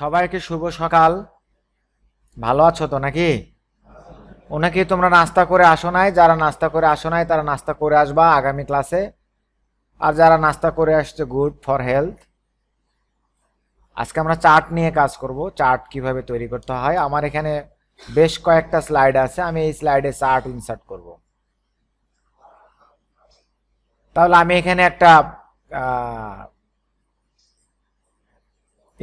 সবাইকে শুভ সকাল ভালো আছো তো নাকি ওনাকে তোমরা নাস্তা করে আসো নাই যারা নাস্তা করে আসো নাই তারা নাস্তা করে আসবা আগামী ক্লাসে আর যারা নাস্তা করে আসছে গুড ফর হেলথ আজকে আমরা চার্ট নিয়ে কাজ করব চার্ট কিভাবে তৈরি করতে হয় আমার এখানে বেশ কয়েকটা স্লাইড আছে আমি এই স্লাইডে চার্ট ইনসার্ট করব তাহলে আমি এখানে একটা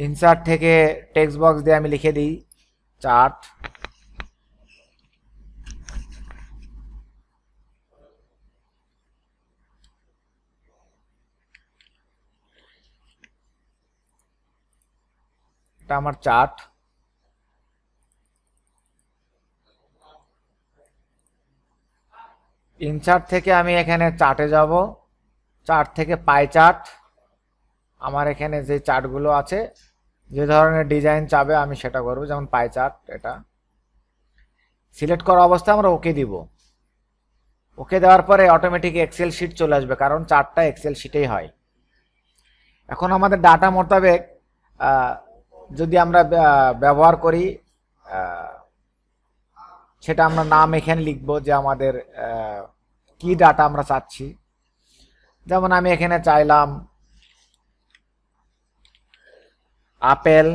ইনসার্ট থেকে টেক্সট বক্স দিয়ে আমি লিখে দিই চার্ট এটা আমার চার্ট ইনচার্ট থেকে আমি এখানে চার্টে যাব চার্ট থেকে পাই চার্ট আমার এখানে যে চার্টগুলো আছে যে ধরনের ডিজাইন চাবে আমি সেটা করব যেমন পাই চার্ট এটা সিলেক্ট করা অবস্থায় আমরা ওকে দিব ওকে দেওয়ার পরে অটোমেটিক এক্সেল শিট চলে আসবে কারণ চারটা এক্সেল শিটেই হয় এখন আমাদের ডাটা মোতাবেক যদি আমরা ব্যবহার করি সেটা আমরা নাম এখানে লিখব যে আমাদের কি ডাটা আমরা চাচ্ছি যেমন আমি এখানে চাইলাম আপেল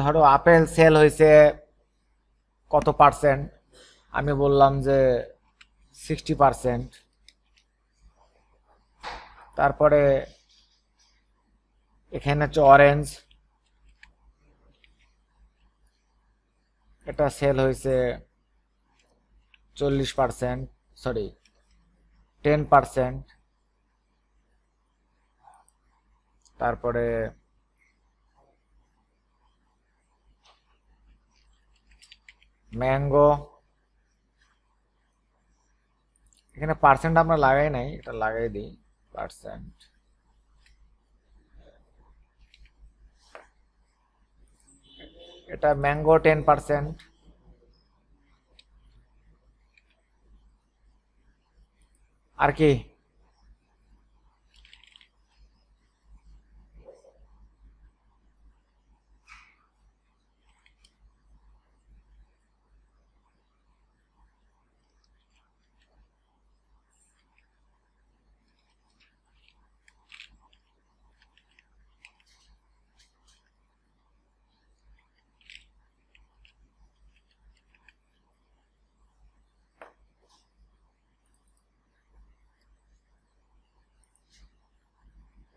ধরো আপেল সেল হয়েছে কত পার্সেন্ট আমি বললাম যে সিক্সটি পার্সেন্ট তারপরে এখানে হচ্ছে অরেঞ্জ এটা সেল হয়েছে চল্লিশ পার্সেন্ট সরি টেন পার্সেন্ট তারপরে ম্যাঙ্গো এখানে পার্সেন্ট আমরা লাগাই নাই এটা লাগাই দিই পার্সেন্ট এটা ম্যাঙ্গো টেন পার্সেন্ট আর কি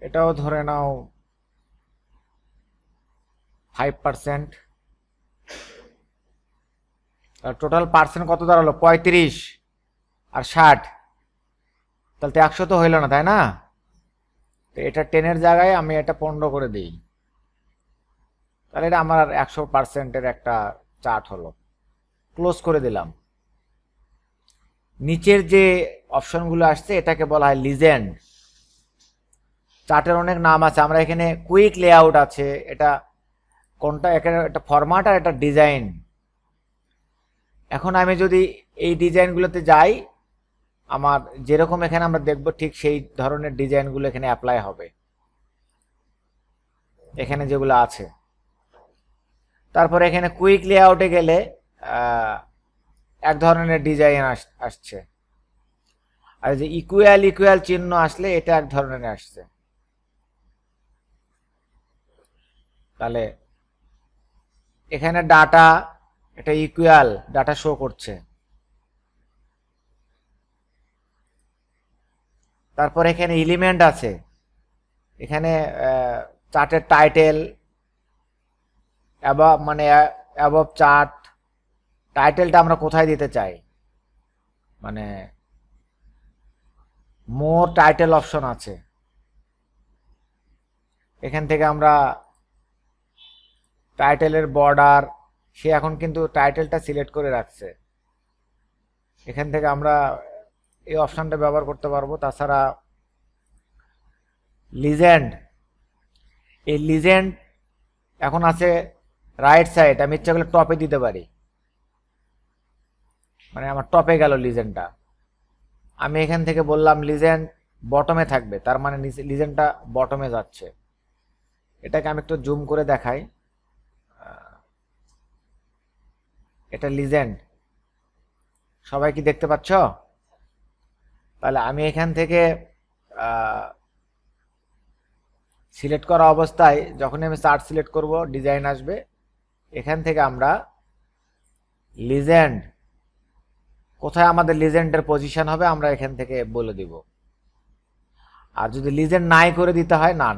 এটাও ধরে নাও ফাইভ পার্সেন্ট টোটাল পার্সেন্ট কত দাঁড়ালো পঁয়ত্রিশ আর ষাট তাহলে তো একশো তো হইল না তাই না তো এটা টেনের জায়গায় আমি এটা পনেরো করে দিই তাহলে এটা আমার একশো পার্সেন্টের একটা চার্ট হলো ক্লোজ করে দিলাম নিচের যে অপশনগুলো আসছে এটাকে বলা হয় লিজেন্ড চার্টের অনেক নাম আছে আমরা এখানে কুইক লেআউট আছে এটা কোনটা এখানে একটা ফরম্যাট আর একটা ডিজাইন এখন আমি যদি এই ডিজাইনগুলোতে যাই আমার যেরকম এখানে আমরা দেখব ঠিক সেই ধরনের ডিজাইনগুলো এখানে অ্যাপ্লাই হবে এখানে যেগুলো আছে তারপরে এখানে কুইক লেআউটে গেলে এক ধরনের ডিজাইন আসছে আর যে ইকুয়াল ইকুয়াল চিহ্ন আসলে এটা এক ধরনের আসছে তাহলে এখানে ডাটা এটা ইকুয়াল ডাটা শো করছে তারপর এখানে এলিমেন্ট আছে এখানে চার্টের টাইটেল অ্যাবভ মানে অ্যাবভ চার্ট টাইটেলটা আমরা কোথায় দিতে চাই মানে মোর টাইটেল অপশন আছে এখান থেকে আমরা টাইটেলের বর্ডার সে এখন কিন্তু টাইটেলটা সিলেক্ট করে রাখছে এখান থেকে আমরা এই অপশানটা ব্যবহার করতে পারবো তাছাড়া লিজেন্ড এই লিজেন্ড এখন আছে রাইট সাইড আমি ইচ্ছা করলে টপে দিতে পারি মানে আমার টপে গেল লিজেন্ডটা আমি এখান থেকে বললাম লিজেন্ড বটমে থাকবে তার মানে লিজেন্ডটা বটমে যাচ্ছে এটাকে আমি একটু জুম করে দেখাই এটা লিজেন্ড সবাই কি দেখতে পাচ্ছ তাহলে আমি এখান থেকে সিলেক্ট করা অবস্থায় যখন আমি চার্ট সিলেক্ট করব ডিজাইন আসবে এখান থেকে আমরা লিজেন্ড কোথায় আমাদের লিজেন্ডের পজিশন হবে আমরা এখান থেকে বলে দিব আর যদি লিজেন্ড নাই করে দিতে হয় নান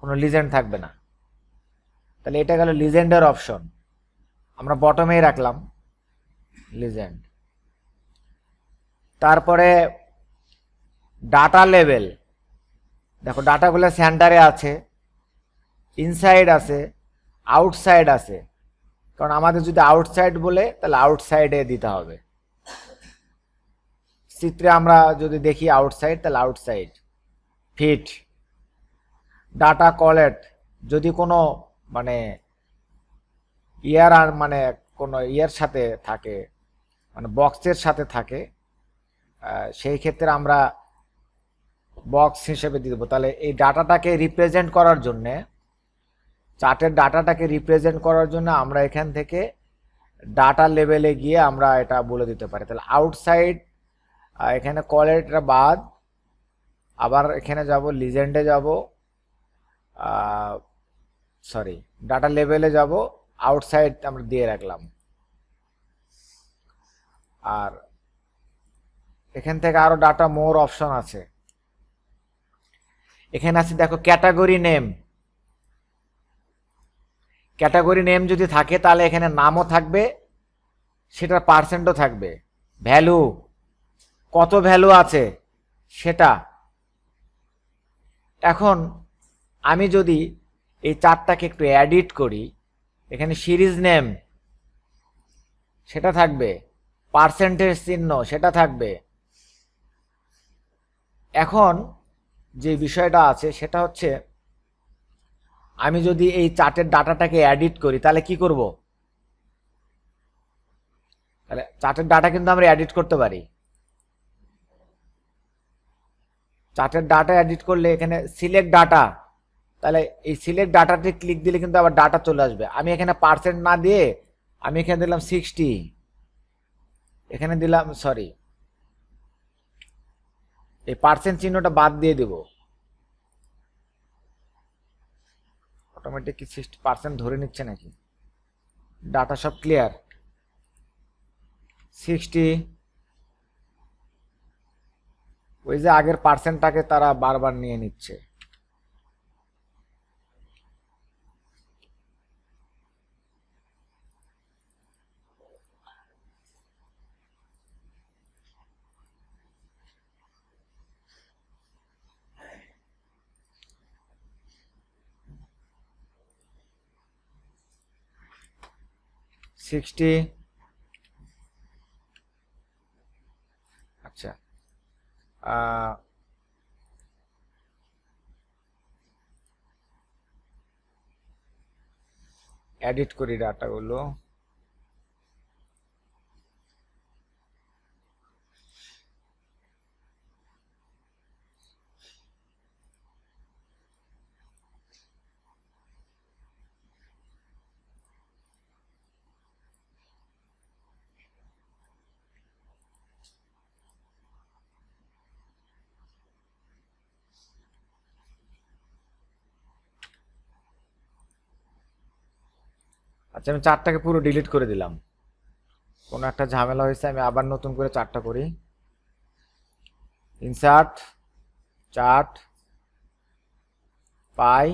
কোনো লিজেন্ড থাকবে না তাহলে এটা গেল লিজেন্ডের অপশন আমরা বটমেই রাখলাম লিজেন্ড তারপরে ডাটা লেভেল দেখো ডাটাগুলো সেন্টারে আছে ইনসাইড আছে আউটসাইড আছে কারণ আমাদের যদি আউটসাইড বলে তাহলে আউটসাইডে দিতে হবে চিত্রে আমরা যদি দেখি আউটসাইড তাহলে আউটসাইড ফিট ডাটা কলেট যদি কোনো মানে ইয়ার আর মানে কোনো ইয়ের সাথে থাকে মানে বক্সের সাথে থাকে সেই ক্ষেত্রে আমরা বক্স হিসেবে দিয়ে দেবো তাহলে এই ডাটাটাকে রিপ্রেজেন্ট করার জন্যে চার্টের ডাটাটাকে রিপ্রেজেন্ট করার জন্য আমরা এখান থেকে ডাটা লেভেলে গিয়ে আমরা এটা বলে দিতে পারি তাহলে আউটসাইড এখানে কলের বাদ আবার এখানে যাব লিজেন্ডে যাব সরি ডাটা লেভেলে যাব আউটসাইড আমরা দিয়ে রাখলাম আর এখান থেকে আরও ডাটা মোর অপশন আছে এখানে আছে দেখো ক্যাটাগরি নেম ক্যাটাগরি নেম যদি থাকে তাহলে এখানে নামও থাকবে সেটার পার্সেন্টও থাকবে ভ্যালু কত ভ্যালু আছে সেটা এখন আমি যদি এই চারটাকে একটু অ্যাডিট করি এখানে সিরিজ নেম সেটা থাকবে পার্সেন্টেজ চিহ্ন সেটা থাকবে এখন যে বিষয়টা আছে সেটা হচ্ছে আমি যদি এই চার্টের ডাটাটাকে অ্যাডিট করি তাহলে কি করব তাহলে চার্টের ডাটা কিন্তু আমরা অ্যাডিট করতে পারি চার্টের ডাটা অ্যাডিট করলে এখানে সিলেক্ট ডাটা তাহলে এই সিলেক্ট ডাটাতে ক্লিক দিলে কিন্তু আবার ডাটা চলে আসবে আমি এখানে পার্সেন্ট না দিয়ে আমি এখানে দিলাম সিক্সটি এখানে দিলাম সরি এই পার্সেন্ট চিহ্নটা বাদ দিয়ে দেব অটোমেটিক সিক্সটি পার্সেন্ট ধরে নিচ্ছে নাকি ডাটা সব ক্লিয়ার সিক্সটি ওই যে আগের পার্সেন্টটাকে তারা বারবার নিয়ে নিচ্ছে সিক্সটি আচ্ছা এডিট করি ডাটাগুলো আচ্ছা আমি চারটাকে পুরো ডিলিট করে দিলাম কোনো একটা ঝামেলা হয়েছে আমি আবার নতুন করে চারটা করি insert chart pie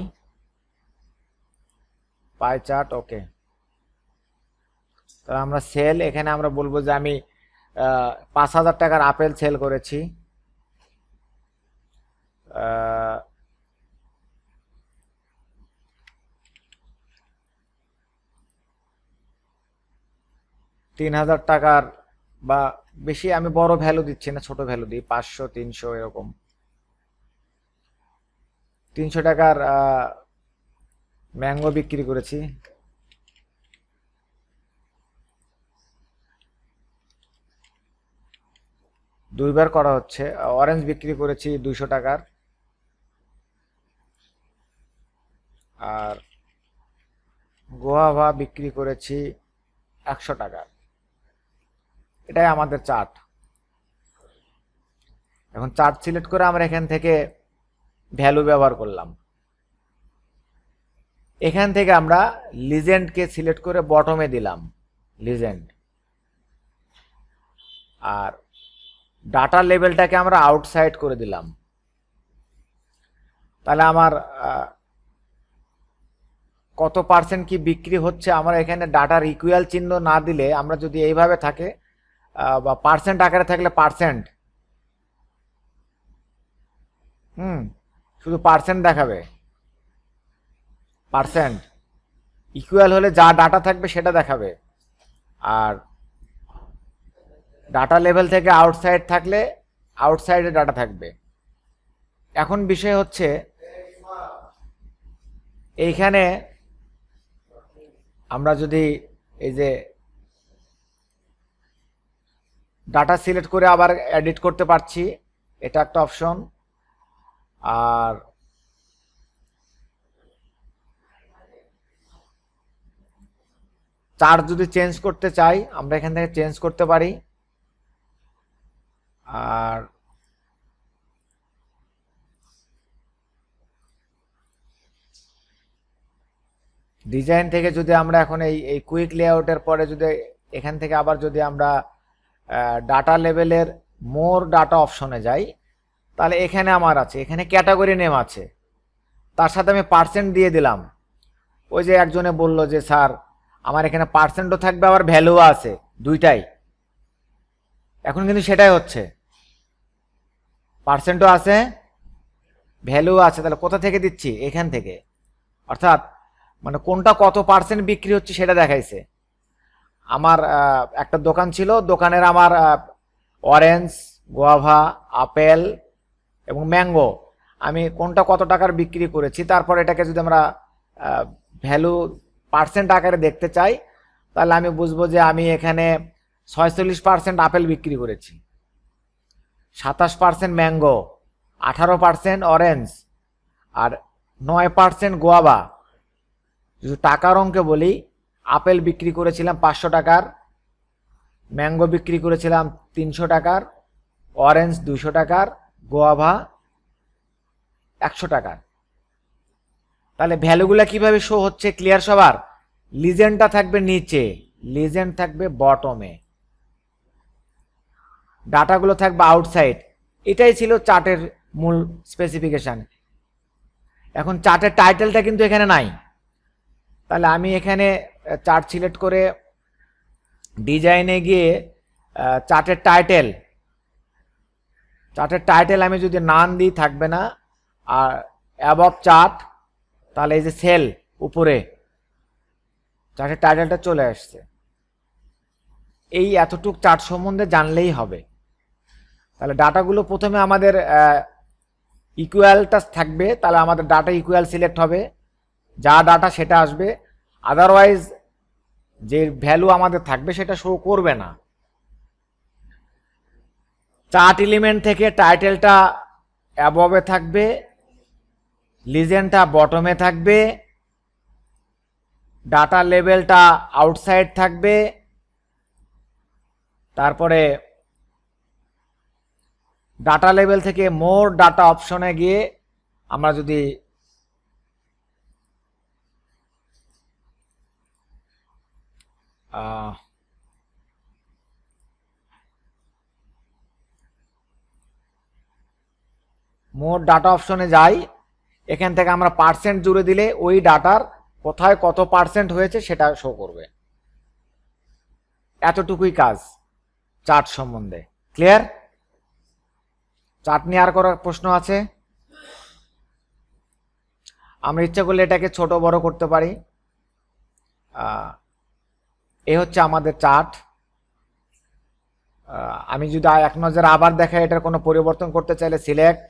pie chart okay তাহলে আমরা সেল এখানে আমরা বলবো যে আমি পাঁচ হাজার টাকার আপেল সেল করেছি তিন হাজার টাকার বা বেশি আমি বড় ভ্যালু দিচ্ছি না ছোট ভ্যালু দিই পাঁচশো তিনশো এরকম তিনশো টাকার ম্যাঙ্গো বিক্রি করেছি দুইবার করা হচ্ছে অরেঞ্জ বিক্রি করেছি দুইশো টাকার আর গোয়া বিক্রি করেছি একশো টাকার এটাই আমাদের চার্ট এখন চার্ট সিলেক্ট করে আমরা এখান থেকে ভ্যালু ব্যবহার করলাম এখান থেকে আমরা লিজেন্ডকে সিলেক্ট করে বটমে দিলাম লিজেন্ড আর ডাটা লেভেলটাকে আমরা আউটসাইড করে দিলাম তাহলে আমার কত পার্সেন্ট কি বিক্রি হচ্ছে আমরা এখানে ডাটার ইকুয়াল চিহ্ন না দিলে আমরা যদি এইভাবে থাকে বা পার্সেন্ট আকারে থাকলে পার্সেন্ট হুম শুধু পার্সেন্ট দেখাবে পার্সেন্ট ইকুয়াল হলে যা ডাটা থাকবে সেটা দেখাবে আর ডাটা লেভেল থেকে আউটসাইড থাকলে আউটসাইডে ডাটা থাকবে এখন বিষয় হচ্ছে এইখানে আমরা যদি এই যে ডাটা সিলেক্ট করে আবার এডিট করতে পারছি এটা একটা অপশন আর চার্ট যদি চেঞ্জ করতে চাই আমরা এখান থেকে চেঞ্জ করতে পারি আর ডিজাইন থেকে যদি আমরা এখন এই এই কুইক লেআউটের পরে যদি এখান থেকে আবার যদি আমরা ডাটা লেভেলের মোর ডাটা অপশনে যাই তাহলে এখানে আমার আছে এখানে ক্যাটাগরি নেম আছে তার সাথে আমি পার্সেন্ট দিয়ে দিলাম ওই যে একজনে বলল যে স্যার আমার এখানে পার্সেন্টও থাকবে আবার ভ্যালুও আছে দুইটাই এখন কিন্তু সেটাই হচ্ছে পার্সেন্টও আছে ভ্যালু আছে তাহলে কোথা থেকে দিচ্ছি এখান থেকে অর্থাৎ মানে কোনটা কত পার্সেন্ট বিক্রি হচ্ছে সেটা দেখাইছে আমার একটা দোকান ছিল দোকানের আমার অরেঞ্জ গোয়াভা আপেল এবং ম্যাঙ্গো আমি কোনটা কত টাকার বিক্রি করেছি তারপর এটাকে যদি আমরা ভ্যালু পার্সেন্ট আকারে দেখতে চাই তাহলে আমি বুঝবো যে আমি এখানে ছয়চল্লিশ পার্সেন্ট আপেল বিক্রি করেছি সাতাশ পার্সেন্ট ম্যাঙ্গো আঠারো পার্সেন্ট অরেঞ্জ আর নয় পার্সেন্ট গোয়াবা যদি টাকার অঙ্কে বলি আপেল বিক্রি করেছিলাম পাঁচশো টাকার ম্যাঙ্গো বিক্রি করেছিলাম তিনশো টাকার অরেঞ্জ দুশো টাকার গোয়াভা একশো টাকার তাহলে ভ্যালুগুলো কিভাবে শো হচ্ছে ক্লিয়ার সবার লিজেন্ডটা থাকবে নিচে লিজেন্ড থাকবে বটমে ডাটাগুলো থাকবে আউটসাইড এটাই ছিল চার্টের মূল স্পেসিফিকেশান এখন চার্টের টাইটেলটা কিন্তু এখানে নাই তাহলে আমি এখানে চার্ট সিলেক্ট করে ডিজাইনে গিয়ে চার্টের টাইটেল চার্টের টাইটেল আমি যদি নান দিই থাকবে না আর অ্যাবভ চার্ট তাহলে এই যে সেল উপরে চার্টের টাইটেলটা চলে আসছে এই এতটুক চার্ট সম্বন্ধে জানলেই হবে তাহলে ডাটাগুলো প্রথমে আমাদের ইকুয়ালটা থাকবে তাহলে আমাদের ডাটা ইকুয়াল সিলেক্ট হবে যা ডাটা সেটা আসবে আদারওয়াইজ যে ভ্যালু আমাদের থাকবে সেটা শো করবে না চার্ট এলিমেন্ট থেকে টাইটেলটা অ্যাবভে থাকবে লিজেনটা বটমে থাকবে ডাটা লেভেলটা আউটসাইড থাকবে তারপরে ডাটা লেভেল থেকে মোর ডাটা অপশনে গিয়ে আমরা যদি মোট ডাটা অপশনে যাই এখান থেকে আমরা পার্সেন্ট জুড়ে দিলে ওই ডাটার কোথায় কত পার্সেন্ট হয়েছে সেটা শো করবে এতটুকুই কাজ চার্ট সম্বন্ধে ক্লিয়ার চার্ট নিয়ে আর করার প্রশ্ন আছে আমরা ইচ্ছা করলে এটাকে ছোট বড় করতে পারি এ হচ্ছে আমাদের চার্ট আমি যদি এক নজরে আবার দেখাই এটার কোনো পরিবর্তন করতে চাইলে সিলেক্ট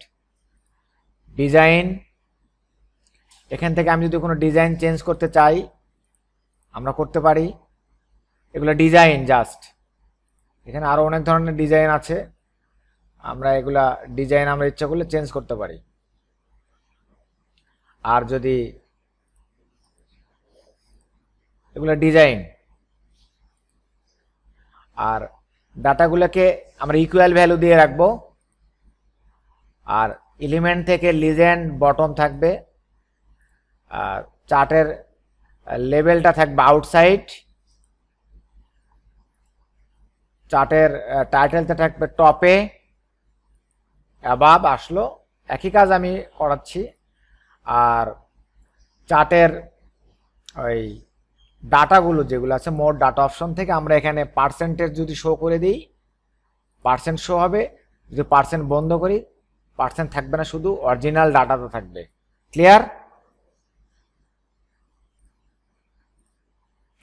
ডিজাইন এখান থেকে আমি যদি কোনো ডিজাইন চেঞ্জ করতে চাই আমরা করতে পারি এগুলো ডিজাইন জাস্ট এখানে আরও অনেক ধরনের ডিজাইন আছে আমরা এগুলা ডিজাইন আমরা ইচ্ছা করলে চেঞ্জ করতে পারি আর যদি এগুলো ডিজাইন আর ডাটাগুলোকে আমরা ইকুয়াল ভ্যালু দিয়ে রাখবো আর এলিমেন্ট থেকে লিজেন্ড বটম থাকবে আর চার্টের লেভেলটা থাকবে আউটসাইড চার্টের টাইটেলটা থাকবে টপে অ্যাবাব আসলো একই কাজ আমি করাচ্ছি আর চার্টের ওই ডাটাগুলো যেগুলো আছে মোট ডাটা অপশন থেকে আমরা এখানে পার্সেন্টেজ যদি শো করে দিই পার্সেন্ট শো হবে যদি পার্সেন্ট বন্ধ করি পার্সেন্ট থাকবে না শুধু অরিজিনাল ডাটাটা থাকবে ক্লিয়ার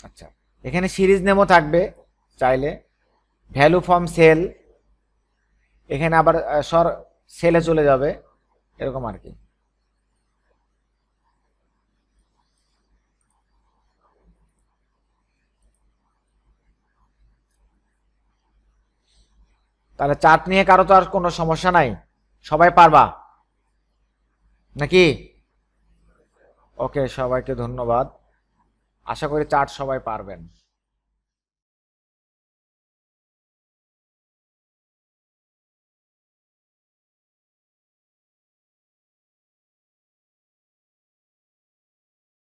আচ্ছা এখানে সিরিজ নেমও থাকবে চাইলে ভ্যালু ফর্ম সেল এখানে আবার সর সেলে চলে যাবে এরকম আর কি তাহলে চার্ট নিয়ে কারো তো আর কোনো সমস্যা নাই সবাই পারবা নাকি ওকে সবাইকে ধন্যবাদ আশা করি চার্ট সবাই পারবেন